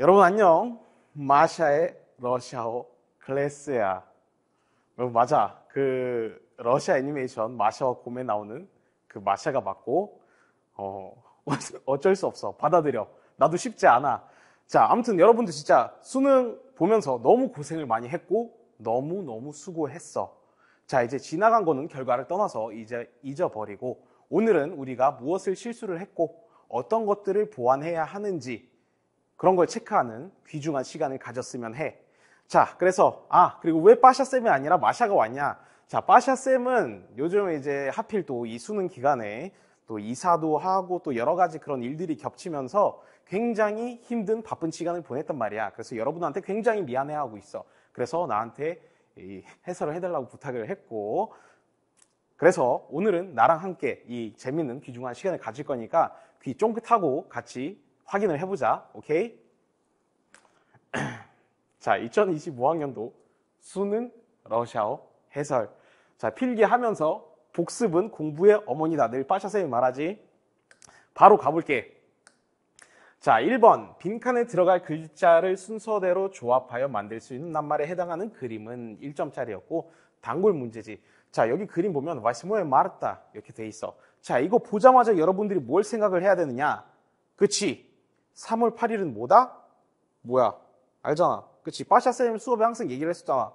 여러분 안녕. 마샤의 러시아어 클래스야. 여러분 맞아. 그 러시아 애니메이션 마샤와 곰에 나오는 그 마샤가 맞고 어, 어쩔 수 없어. 받아들여. 나도 쉽지 않아. 자, 아무튼 여러분도 진짜 수능 보면서 너무 고생을 많이 했고 너무너무 수고했어. 자, 이제 지나간 거는 결과를 떠나서 이제 잊어버리고 오늘은 우리가 무엇을 실수를 했고 어떤 것들을 보완해야 하는지 그런 걸 체크하는 귀중한 시간을 가졌으면 해. 자, 그래서 아 그리고 왜 빠샤쌤이 아니라 마샤가 왔냐? 자, 빠샤쌤은 요즘 이제 하필 또 이 수능 기간에 또 이사도 하고 또 여러 가지 그런 일들이 겹치면서 굉장히 힘든 바쁜 시간을 보냈단 말이야. 그래서 여러분한테 굉장히 미안해하고 있어. 그래서 나한테 이 해설을 해달라고 부탁을 했고 그래서 오늘은 나랑 함께 이 재밌는 귀중한 시간을 가질 거니까 귀 쫑긋하고 같이 확인을 해보자. 오케이? 자, 2025학년도 수능 러시아어 해설. 자, 필기하면서 복습은 공부의 어머니다. 늘 빠샤쌤이 말하지. 바로 가볼게. 자, 1번. 빈칸에 들어갈 글자를 순서대로 조합하여 만들 수 있는 낱말에 해당하는 그림은 1점짜리였고, 단골 문제지. 자, 여기 그림 보면, 와시모에 마르타. 이렇게 돼 있어. 자, 이거 보자마자 여러분들이 뭘 생각을 해야 되느냐? 그치. 3월 8일은 뭐다? 뭐야? 알잖아. 그치? 빠샤쌤 수업에 항상 얘기를 했었잖아.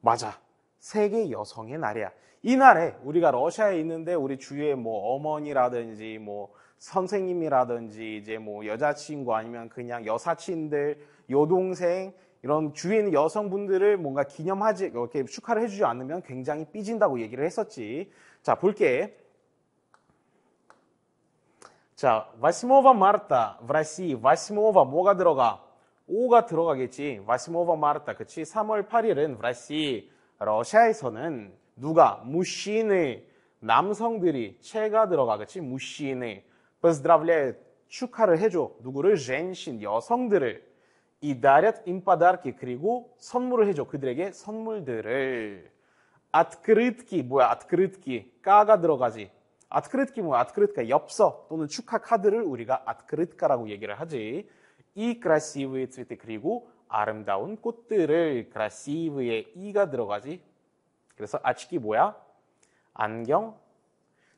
맞아. 세계 여성의 날이야. 이날에 우리가 러시아에 있는데 우리 주위에 뭐 어머니라든지 뭐 선생님이라든지 이제 뭐 여자친구 아니면 그냥 여사친들, 여동생 이런 주위에 있는 여성분들을 뭔가 기념하지 이렇게 축하를 해주지 않으면 굉장히 삐진다고 얘기를 했었지. 자 볼게. 자, 8 марта в России, 8 뭐가 들어가? 5가 들어가겠지. 8 марта, 그치? 3월 8일은 브라시 러시아에서는 누가? 무신의 남성들이 체가 들어가, 그치? 무신의 поздравляют, 축하를 해줘. 누구를? 젠신 여성들을. 이 д а 임파다르키 그리고 선물을 해줘. 그들에게 선물들을. 아트 к 리트키 뭐야? 아트 к 리트키 까가 들어가지. 아트크리트기 뭐 아트크리트가 엽서 또는 축하 카드를 우리가 아트크리트카라고 얘기를 하지. 이 크라시브의 트위 е 그리고 아름다운 꽃들을 크라시브의 이가 들어가지. 그래서 아치기 뭐야? 안경.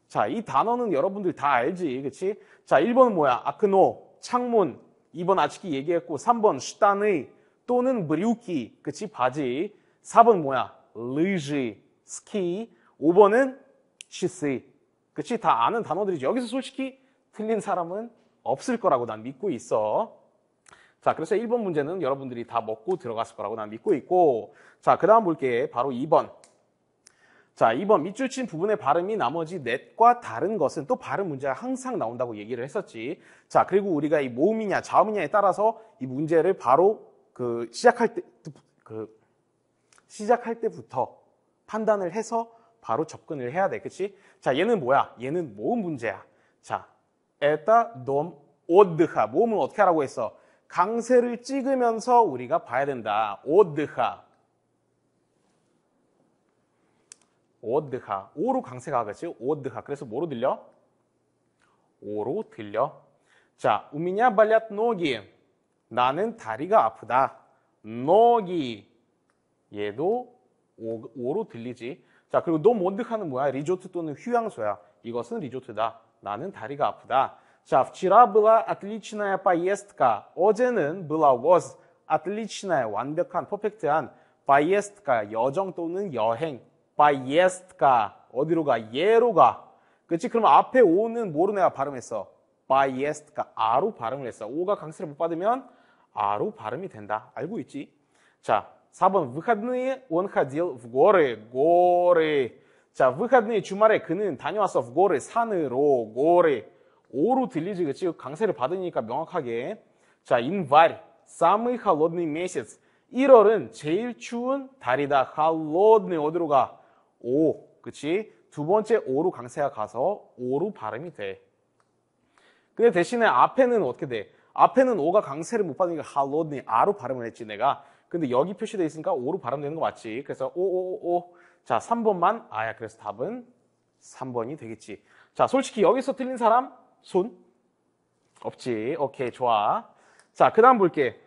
자, 이 단어는 여러분들 다 알지. 그치? 자, 1번은 뭐야? 아크노, 창문. 2번 아치기 얘기했고 3번 슈단의 또는 브리우키 그치? 바지. 4번 뭐야? 르지, 스키. 5번은 시스 그치? 다 아는 단어들이지. 여기서 솔직히 틀린 사람은 없을 거라고 난 믿고 있어. 자, 그래서 1번 문제는 여러분들이 다 먹고 들어갔을 거라고 난 믿고 있고. 자, 그 다음 볼게. 바로 2번. 자, 2번 밑줄 친 부분의 발음이 나머지 넷과 다른 것은 또 발음 문제가 항상 나온다고 얘기를 했었지. 자, 그리고 우리가 이 모음이냐 자음이냐에 따라서 이 문제를 바로 그 시작할 때, 그 시작할 때부터 판단을 해서 바로 접근을 해야 돼. 그치? 자, 얘는 뭐야? 얘는 모음 문제야. 자, 에따 놈 오드하. 모음은 어떻게 하라고 했어? 강세를 찍으면서 우리가 봐야 된다. 오드하. 오드하. 오로 강세가 가겠지 오드하. 그래서 뭐로 들려? 오로 들려. 자, 우미냐 발랏 노기. 나는 다리가 아프다. 노기. 얘도 오, 로 들리지. 자, 그리고 너 몬드카는 뭐야? 리조트 또는 휴양소야. 이것은 리조트다. 나는 다리가 아프다. 자, вчера была отличная поездка. 어제는 была was отличная 완벽한 퍼펙트한 поездка 여정 또는 여행. поездка 어디로 가? 예로 가. 그렇지? 그럼 앞에 오는 뭐로 내가 발음했어? поездка 아로 발음을 했어. 오가 강세를 못 받으면 아로 발음이 된다. 알고 있지? 자, 4번 выходные он ходил в горы. горы. 자, выходные 주말에 그는 다녀왔어. в горы 산으로. горы. 오로 들리지 그치? 강세를 받으니까 명확하게. 자, январь самый холодный месяц. 1월은 제일 추운 달이다. холодный 어디로 가? 오. 그치? 두 번째 오로 강세가 가서 오로 발음이 돼. 근데 대신에 앞에는 어떻게 돼? 앞에는 오가 강세를 못 받으니까 холодный 아로 발음을 했지 내가. 근데 여기 표시되어 있으니까 5로 발음되는 거 맞지? 그래서 555. 자, 3번만. 아야, 그래서 답은 3번이 되겠지. 자, 솔직히 여기서 틀린 사람? 손? 없지. 오케이, 좋아. 자, 그 다음 볼게.